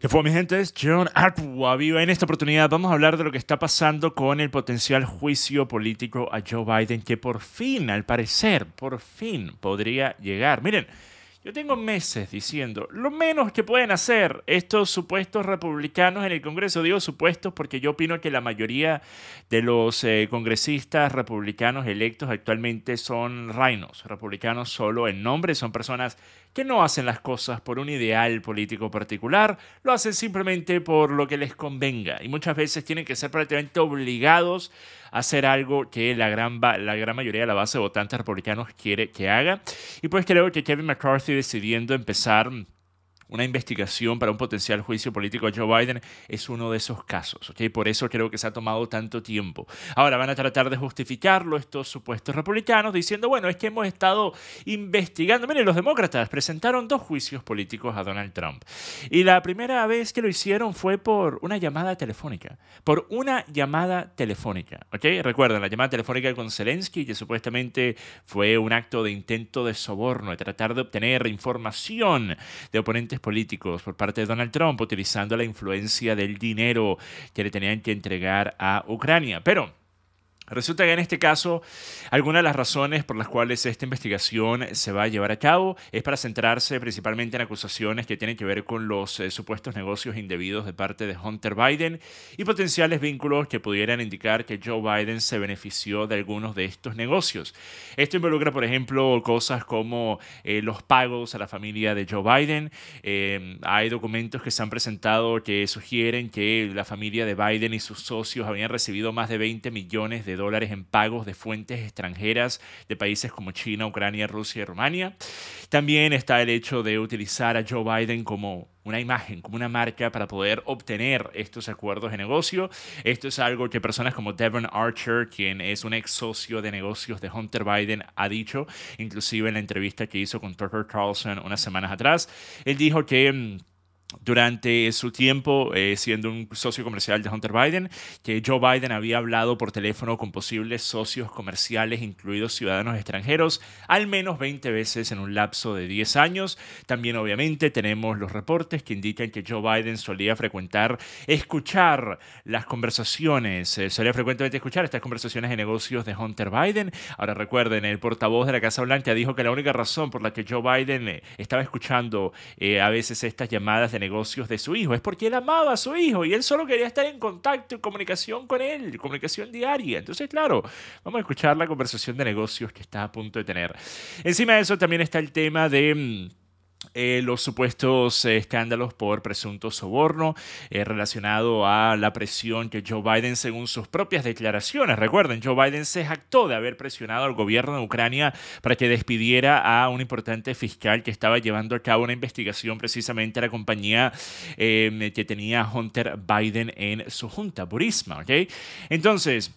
¿Qué fue mi gente, es John Arpua En esta oportunidad vamos a hablar de lo que está pasando con el potencial juicio político a Joe Biden, que por fin, al parecer, por fin podría llegar. Miren, yo tengo meses diciendo, lo menos que pueden hacer estos supuestos republicanos en el Congreso, digo supuestos porque yo opino que la mayoría de los eh, congresistas republicanos electos actualmente son reinos, republicanos solo en nombre, son personas que no hacen las cosas por un ideal político particular, lo hacen simplemente por lo que les convenga y muchas veces tienen que ser prácticamente obligados hacer algo que la gran, la gran mayoría de la base de votantes republicanos quiere que haga. Y pues creo que Kevin McCarthy decidiendo empezar una investigación para un potencial juicio político a Joe Biden es uno de esos casos, ¿ok? Por eso creo que se ha tomado tanto tiempo. Ahora van a tratar de justificarlo estos supuestos republicanos diciendo, bueno, es que hemos estado investigando. Miren, los demócratas presentaron dos juicios políticos a Donald Trump. Y la primera vez que lo hicieron fue por una llamada telefónica. Por una llamada telefónica, ¿ok? Recuerden la llamada telefónica con Zelensky, que supuestamente fue un acto de intento de soborno, de tratar de obtener información de oponentes políticos por parte de Donald Trump utilizando la influencia del dinero que le tenían que entregar a Ucrania. Pero Resulta que en este caso, alguna de las razones por las cuales esta investigación se va a llevar a cabo es para centrarse principalmente en acusaciones que tienen que ver con los eh, supuestos negocios indebidos de parte de Hunter Biden y potenciales vínculos que pudieran indicar que Joe Biden se benefició de algunos de estos negocios. Esto involucra, por ejemplo, cosas como eh, los pagos a la familia de Joe Biden. Em, hay documentos que se han presentado que sugieren que la familia de Biden y sus socios habían recibido más de 20 millones de dólares en pagos de fuentes extranjeras de países como China, Ucrania, Rusia y Rumania. También está el hecho de utilizar a Joe Biden como una imagen, como una marca para poder obtener estos acuerdos de negocio. Esto es algo que personas como Devon Archer, quien es un ex socio de negocios de Hunter Biden, ha dicho, inclusive en la entrevista que hizo con Tucker Carlson unas semanas atrás. Él dijo que mm, durante su tiempo eh, siendo un socio comercial de Hunter Biden, que Joe Biden había hablado por teléfono con posibles socios comerciales, incluidos ciudadanos extranjeros, al menos 20 veces en un lapso de 10 años. También obviamente tenemos los reportes que indican que Joe Biden solía frecuentar, escuchar las conversaciones, eh, solía frecuentemente escuchar estas conversaciones de negocios de Hunter Biden. Ahora recuerden, el portavoz de la Casa Blanca dijo que la única razón por la que Joe Biden eh, estaba escuchando a veces estas llamadas de negocios de su hijo. Es porque él amaba a su hijo y él solo quería estar en contacto y comunicación con él, comunicación diaria. Entonces, claro, vamos a escuchar la conversación de negocios que está a punto de tener. Encima de eso también está el tema de mm, eh, los supuestos escándalos por presunto soborno eh, relacionado a la presión que Joe Biden, según sus propias declaraciones, recuerden, Joe Biden se jactó de haber presionado al gobierno de Ucrania para que despidiera a un importante fiscal que estaba llevando a cabo una investigación precisamente a la compañía eh, que tenía Hunter Biden en su junta, Burisma. ¿ok? Entonces,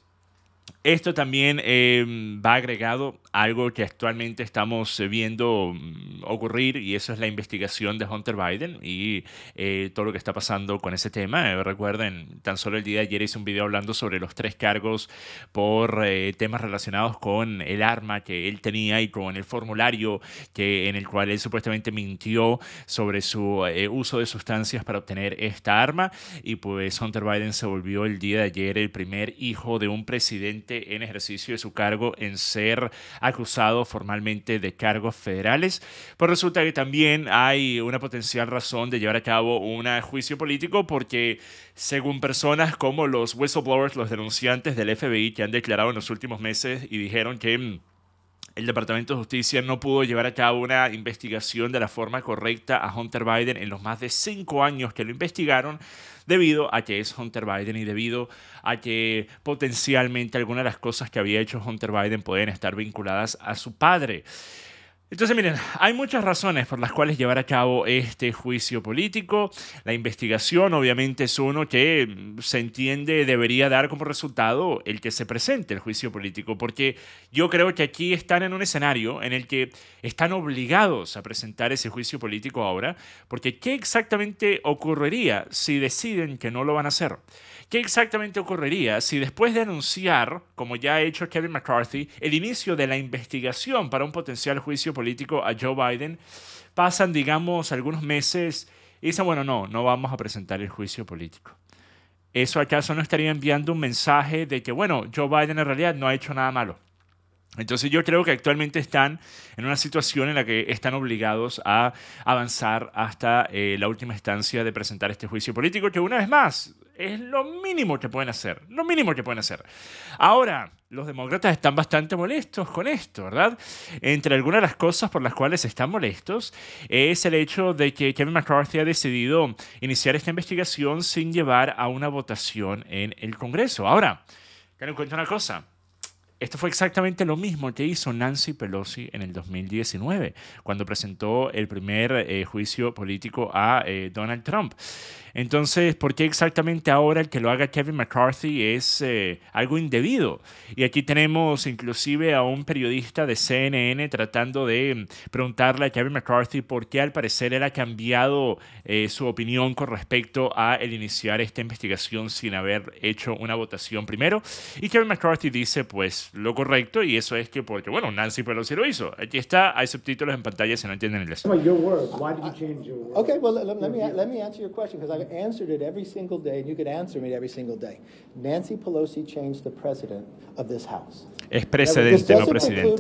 esto también eh, va agregado a algo que actualmente estamos eh, viendo mm, ocurrir y eso es la investigación de Hunter Biden y eh, todo lo que está pasando con ese tema. recuerden, tan solo el día de ayer hice un video hablando sobre los tres cargos por temas relacionados con el arma que él tenía y con el formulario que, en el cual él supuestamente mintió sobre su uso de sustancias para obtener esta arma y pues Hunter Biden se volvió el día de ayer el primer hijo de un presidente en ejercicio de su cargo en ser acusado formalmente de cargos federales. Pues resulta que también hay una potencial razón de llevar a cabo un juicio político porque según personas como los whistleblowers, los denunciantes del FBI que han declarado en los últimos meses y dijeron que mm, el Departamento de Justicia no pudo llevar a cabo una investigación de la forma correcta a Hunter Biden en los más de cinco años que lo investigaron, debido a que es Hunter Biden y debido a que potencialmente algunas de las cosas que había hecho Hunter Biden pueden estar vinculadas a su padre. Entonces, miren, hay muchas razones por las cuales llevar a cabo este juicio político. La investigación, obviamente, es uno que se entiende debería dar como resultado el que se presente el juicio político, porque yo creo que aquí están en un escenario en el que están obligados a presentar ese juicio político ahora, porque ¿qué exactamente ocurriría si deciden que no lo van a hacer? ¿Qué exactamente ocurriría si después de anunciar, como ya ha hecho Kevin McCarthy, el inicio de la investigación para un potencial juicio político a Joe Biden, pasan, digamos, algunos meses y dicen, bueno, no, no vamos a presentar el juicio político? ¿Eso acaso no estaría enviando un mensaje de que, bueno, Joe Biden en realidad no ha hecho nada malo? Entonces yo creo que actualmente están en una situación en la que están obligados a avanzar hasta eh, la última instancia de presentar este juicio político, que una vez más es lo mínimo que pueden hacer, lo mínimo que pueden hacer. Ahora, los demócratas están bastante molestos con esto, ¿verdad? Entre algunas de las cosas por las cuales están molestos es el hecho de que Kevin McCarthy ha decidido iniciar esta investigación sin llevar a una votación en el Congreso. Ahora, que le cuenta una cosa, esto fue exactamente lo mismo que hizo Nancy Pelosi en el 2019, cuando presentó el primer eh, juicio político a eh, Donald Trump. Entonces, ¿por qué exactamente ahora el que lo haga Kevin McCarthy es eh, algo indebido? Y aquí tenemos inclusive a un periodista de CNN tratando de mm, preguntarle a Kevin McCarthy por qué al parecer él ha cambiado su opinión con respecto a el iniciar esta investigación sin haber hecho una votación primero. Y Kevin McCarthy dice, pues, lo correcto y eso es que, bueno, Nancy Pelosi lo hizo. Aquí está, hay subtítulos en pantalla si no entienden inglés. Why did you change your Okay, well, let, let, me, let me answer your question because I've answered it every single day and you could answer me every single day. Nancy Pelosi changed the president of this house. Es precedente, no presidente.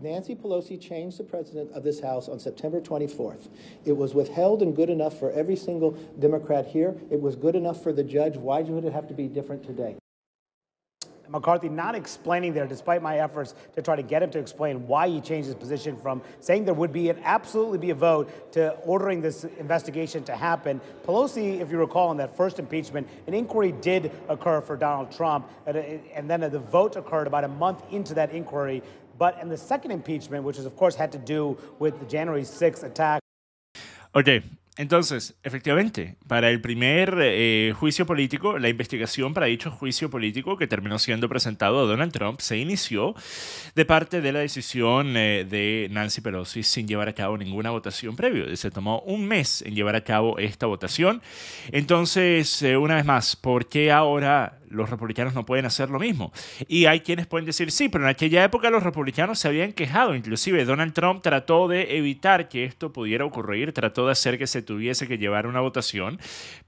Nancy Pelosi changed the president of this House on September 24th. It was withheld and good enough for every single Democrat here. It was good enough for the judge. Why would it have to be different today? McCarthy not explaining there, despite my efforts to try to get him to explain why he changed his position from saying there would be an absolutely be a vote to ordering this investigation to happen. Pelosi, if you recall, in that first impeachment, an inquiry did occur for Donald Trump, and then the vote occurred about a month into that inquiry. But in the second impeachment, which is, of course, had to do with the January 6th attack. Okay, Entonces, efectivamente, para el primer eh, juicio político, la investigación para dicho juicio político que terminó siendo presentado a Donald Trump se inició de parte de la decisión eh, de Nancy Pelosi sin llevar a cabo ninguna votación previa. Se tomó un mes en llevar a cabo esta votación. Entonces, eh, una vez más, ¿por qué ahora los republicanos no pueden hacer lo mismo. Y hay quienes pueden decir, sí, pero en aquella época los republicanos se habían quejado, inclusive Donald Trump trató de evitar que esto pudiera ocurrir, trató de hacer que se tuviese que llevar una votación,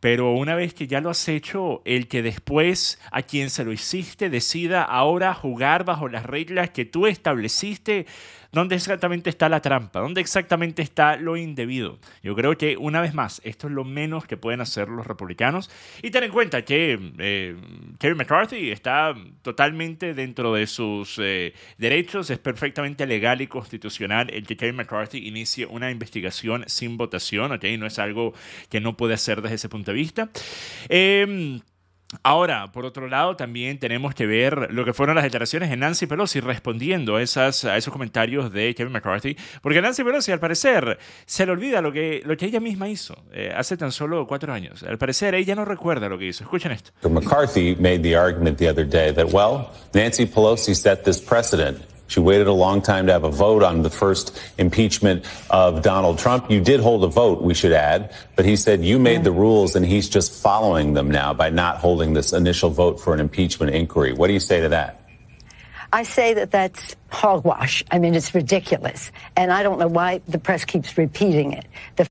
pero una vez que ya lo has hecho, el que después a quien se lo hiciste decida ahora jugar bajo las reglas que tú estableciste, ¿Dónde exactamente está la trampa? ¿Dónde exactamente está lo indebido? Yo creo que, una vez más, esto es lo menos que pueden hacer los republicanos. Y ten en cuenta que eh, Kevin McCarthy está totalmente dentro de sus eh, derechos. Es perfectamente legal y constitucional el que Kevin McCarthy inicie una investigación sin votación, No es algo que no puede hacer desde ese punto de vista. Em, Ahora, por otro lado, también tenemos que ver lo que fueron las declaraciones de Nancy Pelosi respondiendo a, esos comentarios de Kevin McCarthy, porque Nancy Pelosi, al parecer, se le olvida lo que, ella misma hizo eh, hace tan solo cuatro años. Al parecer, ella no recuerda lo que hizo. Escuchen esto. McCarthy made the argument the other day that, well, Nancy Pelosi set this precedent. She waited a long time to have a vote on the first impeachment of Donald Trump. You did hold a vote, we should add, but he said you made the rules and he's just following them now by not holding this initial vote for an impeachment inquiry. What do you say to that? I say that that's hogwash. I mean, it's ridiculous. And I don't know why the press keeps repeating it. The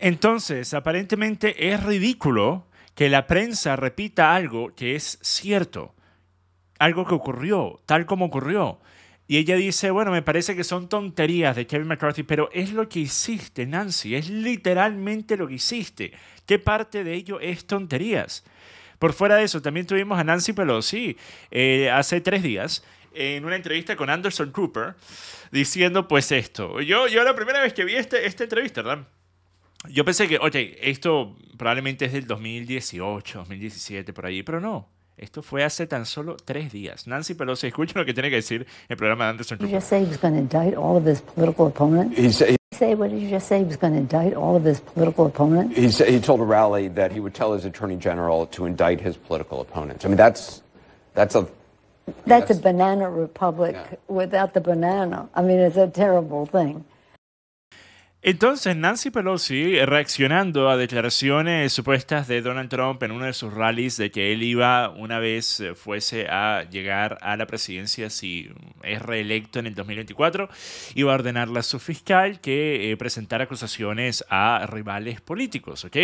Entonces, aparentemente es ridículo que la prensa repita algo que es cierto. algo que ocurrió, tal como ocurrió. Y ella dice, bueno, me parece que son tonterías de Kevin McCarthy, pero es lo que hiciste, Nancy, es literalmente lo que hiciste. ¿Qué parte de ello es tonterías? Por fuera de eso, también tuvimos a Nancy Pelosi eh, hace tres días en una entrevista con Anderson Cooper diciendo pues esto. Yo, yo la primera vez que vi este, esta entrevista, ¿verdad? Yo pensé que, oye esto probablemente es del 2018, 2017, por ahí, pero no. Esto fue hace tan solo tres días. Nancy Pelosi, escuchen lo que tiene que decir el programa de Anderson Cooper. just say he's going to indict all of his political opponents? He said, say what did you just say? He was going to indict all of his political opponents? He, said, he told a rally that he would tell his attorney general to indict his political opponents. I mean, that's that's a that's, that's a banana republic yeah. without the banana. I mean, it's a terrible thing. Entonces, Nancy Pelosi, reaccionando a declaraciones supuestas de Donald Trump en uno de sus rallies de que él iba, una vez eh, fuese a llegar a la presidencia, si mm, es reelecto en el 2024, iba a ordenarle a su fiscal que eh, presentara acusaciones a rivales políticos, ¿ok?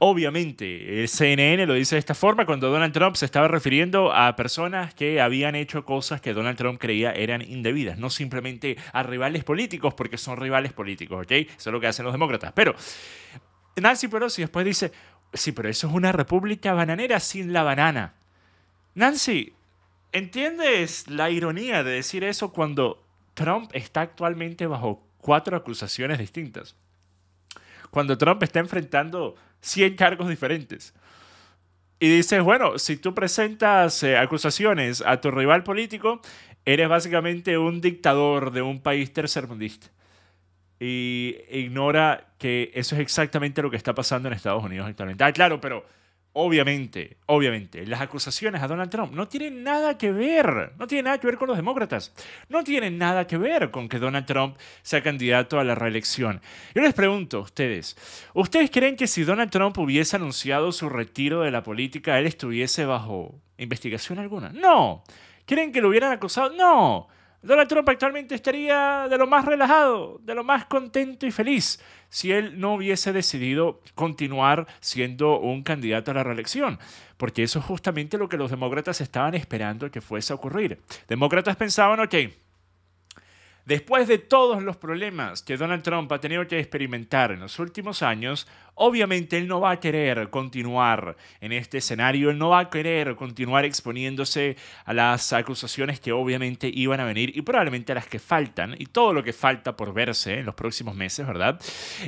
Obviamente, el eh, CNN lo dice de esta forma cuando Donald Trump se estaba refiriendo a personas que habían hecho cosas que Donald Trump creía eran indebidas, no simplemente a rivales políticos porque son rivales políticos, ¿ok? Eso es lo que hacen los demócratas. Pero Nancy Pelosi después dice, sí, pero eso es una república bananera sin la banana. Nancy, ¿entiendes la ironía de decir eso cuando Trump está actualmente bajo cuatro acusaciones distintas? Cuando Trump está enfrentando 100 cargos diferentes. Y dices, bueno, si tú presentas eh, acusaciones a tu rival político, eres básicamente un dictador de un país tercermundista y ignora que eso es exactamente lo que está pasando en Estados Unidos actualmente. Ah, claro, pero obviamente, obviamente, las acusaciones a Donald Trump no tienen nada que ver, no tienen nada que ver con los demócratas, no tienen nada que ver con que Donald Trump sea candidato a la reelección. Yo les pregunto a ustedes, ¿ustedes creen que si Donald Trump hubiese anunciado su retiro de la política, él estuviese bajo investigación alguna? No. ¿Creen que lo hubieran acusado? No. Donald Trump actualmente estaría de lo más relajado, de lo más contento y feliz si él no hubiese decidido continuar siendo un candidato a la reelección, porque eso es justamente lo que los demócratas estaban esperando que fuese a ocurrir. Demócratas pensaban, ok, después de todos los problemas que Donald Trump ha tenido que experimentar en los últimos años, Obviamente él no va a querer continuar en este escenario, él no va a querer continuar exponiéndose a las acusaciones que obviamente iban a venir y probablemente a las que faltan y todo lo que falta por verse en los próximos meses, ¿verdad?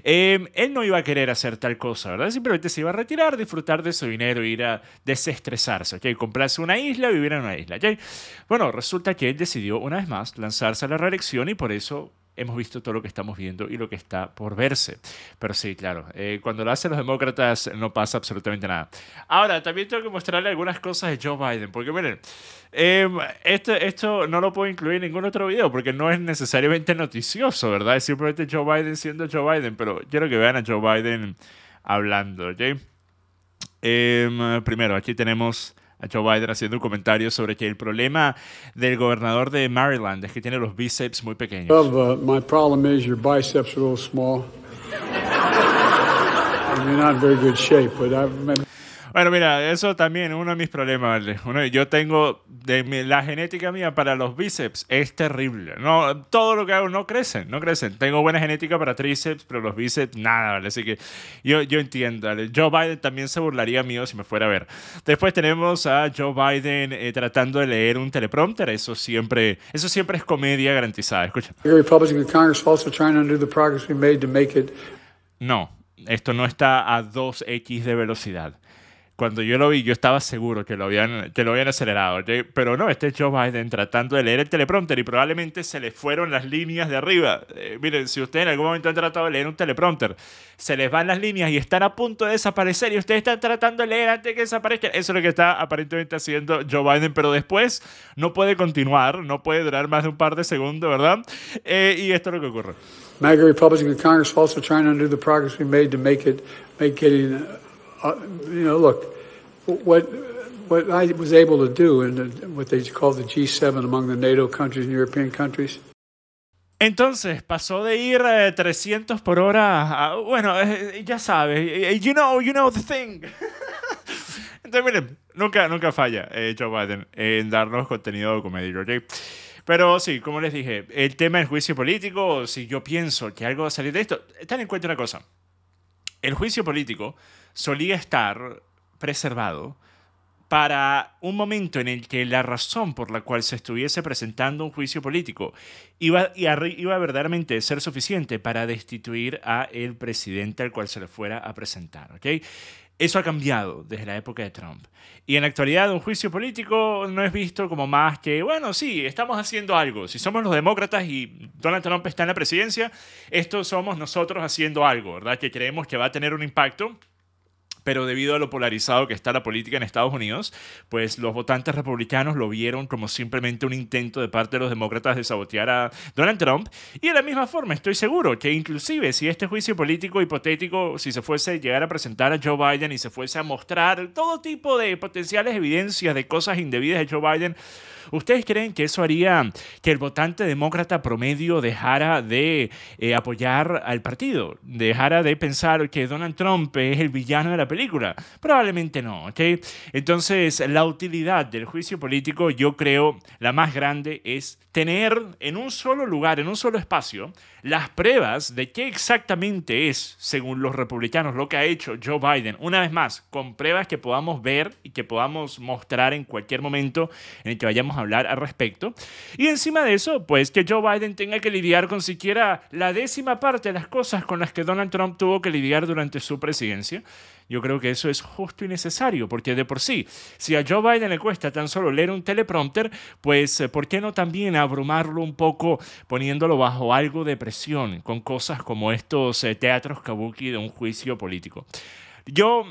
Em, él no iba a querer hacer tal cosa, ¿verdad? Simplemente se iba a retirar, disfrutar de su dinero, ir a desestresarse, ¿ok? Comprarse una isla, vivir en una isla, ¿ok? Bueno, resulta que él decidió una vez más lanzarse a la reelección y por eso hemos visto todo lo que estamos viendo y lo que está por verse. Pero sí, claro, eh, cuando lo hacen los demócratas no pasa absolutamente nada. Ahora, también tengo que mostrarle algunas cosas de Joe Biden, porque miren, em, esto, esto no lo puedo incluir en ningún otro video, porque no es necesariamente noticioso, ¿verdad? Es simplemente Joe Biden siendo Joe Biden, pero quiero que vean a Joe Biden hablando, ¿ok? Em, primero, aquí tenemos a Joe Biden haciendo un comentario sobre que el problema del gobernador de Maryland es que tiene los bíceps muy pequeños. Mi uh, my problem is your biceps are a little small. You're not in very good shape, but I've bueno, mira, eso también es uno de mis problemas, ¿vale? yo tengo, de la genética mía para los bíceps es terrible. No, todo lo que hago no crecen, no crecen. Tengo buena genética para tríceps, pero los bíceps, nada, ¿vale? Así que yo, yo entiendo, ¿vale? Joe Biden también se burlaría mío si me fuera a ver. Después tenemos a Joe Biden eh, tratando de leer un teleprompter. Eso siempre, eso siempre es comedia garantizada. Escucha. No, esto no está a 2x de velocidad cuando yo lo vi, yo estaba seguro que lo habían, que lo habían acelerado. Pero no, este Joe Biden tratando de leer el teleprompter y probablemente se le fueron las líneas de arriba. Eh, miren, si ustedes en algún momento han tratado de leer un teleprompter, se les van las líneas y están a punto de desaparecer y ustedes están tratando de leer antes de que desaparezcan. Eso es lo que está aparentemente haciendo Joe Biden, pero después no puede continuar, no puede durar más de un par de segundos, ¿verdad? Eh, y esto es lo que ocurre. MAGA Republicans in Congress also trying to undo the progress we made to make it, make entonces pasó de ir 300 eh, por hora a, bueno, eh, ya sabes, you know, you know the thing. Entonces, miren, nunca, nunca falla eh, Joe Biden en darnos contenido comedido, ¿ok? Pero sí, como les dije, el tema del juicio político, si yo pienso que algo va a salir de esto, ten en cuenta una cosa. El juicio político solía estar preservado para un momento en el que la razón por la cual se estuviese presentando un juicio político iba, iba verdaderamente a ser suficiente para destituir a el presidente al cual se le fuera a presentar. Eso ha cambiado desde la época de Trump. Y en la actualidad un juicio político no es visto como más que, bueno, sí, estamos haciendo algo. Si somos los demócratas y Donald Trump está en la presidencia, esto somos nosotros haciendo algo, ¿verdad? Que creemos que va a tener un impacto pero debido a lo polarizado que está la política en Estados Unidos, pues los votantes republicanos lo vieron como simplemente un intento de parte de los demócratas de sabotear a Donald Trump. Y de la misma forma, estoy seguro que inclusive si este juicio político hipotético, si se fuese a llegar a presentar a Joe Biden y se fuese a mostrar todo tipo de potenciales evidencias de cosas indebidas de Joe Biden, ¿Ustedes creen que eso haría que el votante demócrata promedio dejara de eh, apoyar al partido? ¿Dejara de pensar que Donald Trump es el villano de la película? Probablemente no, ¿ok? Entonces, la utilidad del juicio político, yo creo, la más grande es tener en un solo lugar, en un solo espacio, las pruebas de qué exactamente es, según los republicanos, lo que ha hecho Joe Biden. Una vez más, con pruebas que podamos ver y que podamos mostrar en cualquier momento en el que vayamos hablar al respecto. Y encima de eso, pues que Joe Biden tenga que lidiar con siquiera la décima parte de las cosas con las que Donald Trump tuvo que lidiar durante su presidencia. Yo creo que eso es justo y necesario, porque de por sí, si a Joe Biden le cuesta tan solo leer un teleprompter, pues eh, ¿por qué no también abrumarlo un poco poniéndolo bajo algo de presión con cosas como estos eh, teatros kabuki de un juicio político? Yo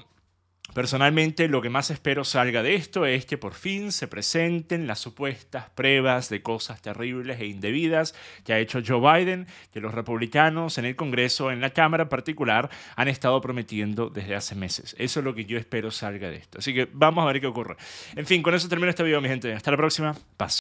Personalmente lo que más espero salga de esto es que por fin se presenten las supuestas pruebas de cosas terribles e indebidas que ha hecho Joe Biden, que los republicanos en el Congreso, en la Cámara en particular, han estado prometiendo desde hace meses. Eso es lo que yo espero salga de esto. Así que vamos a ver qué ocurre. En fin, con eso termino este video, mi gente. Hasta la próxima. Paz.